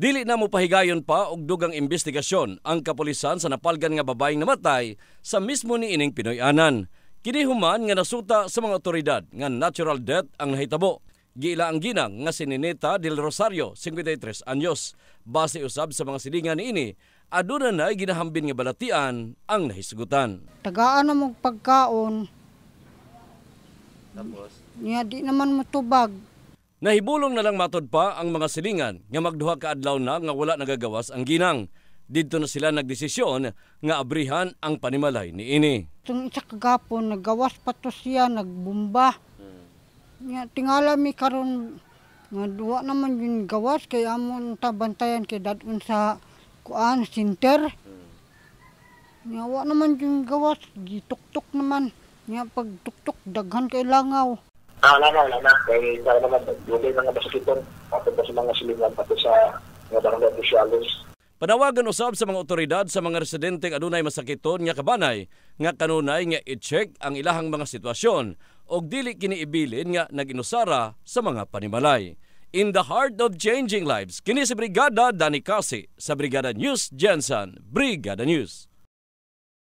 Dili na mo pahigayon pa og dugang investigasyon ang kapulisan sa napalgan nga babaeng namatay sa mismo ni ining Pinoy-anan. Kini human nga nasuta sa mga otoridad nga natural death ang nahitabo. Giila ang ginang nga si Nineta del Rosario, 53 anyos. Base usab sa mga silingan ni ini, aduna na ginahambin nga balatian ang nahisgutan. Tagaan na mong pagkaon. Tapos? Niya di naman matubag. Nahibulong na lang matod pa ang mga silingan nga magduha ka adlaw na nga wala nagagawas ang ginang. Dito na sila nagdesisyon nga abrihan ang panimalay ni ini. Tung isa kagapon nagawas pa to siya nagbumba. Nga tingala mi karon nga duwa naman yung gawas kay amon tabantayan kay dadun sa kuan center. Nga wa naman yung gawas gituktok naman. Nga pagtuktok daghan kay langaw. Ah, wala na, wala na. Kaya tayo naman, nagbibigay ng basketon, pati po sa mga silingan, pati sa mga barangay officials. Panawagan usab sa mga otoridad sa mga residente residenteng adunay masakiton nga kabanay nga kanunay nga i-check ang ilahang mga sitwasyon og dili kini ibilin nga naginusara sa mga panimalay. In the heart of changing lives, kini si Brigada Dani Kasi sa Brigada News Jensen, Brigada News.